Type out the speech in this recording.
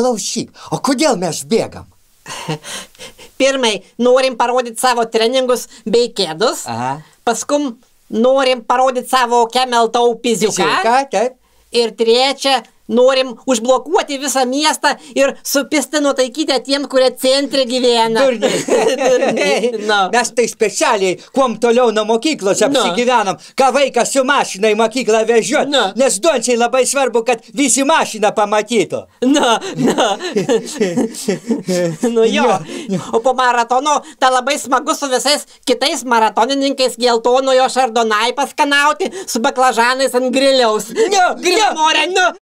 Klausyk, o kodėl mes bėgam? Pirmai, norim parodyti savo treningus bei kėdus. Aha. Paskum, norim parodyti savo kemeltą upiziuką. Piziuką, taip. Ir trečia, Norim užblokuoti visą miestą ir supisti nutaikytę tiem, kurie centre gyvena. Durniai. Durniai. No. Mes tai specialiai, kuom toliau nuo mokyklos apsigyvenam, no. ką vaikas su mašina į mokyklą vežiu. No. Nes duončiai labai svarbu, kad visi mašiną pamatytų. Na, na. nu jo. jo. jo. O po maratono, ta labai smagu su visais kitais maratonininkais geltonojo šardonai paskanauti su baklažanais ant griliaus. Ne, griliaus.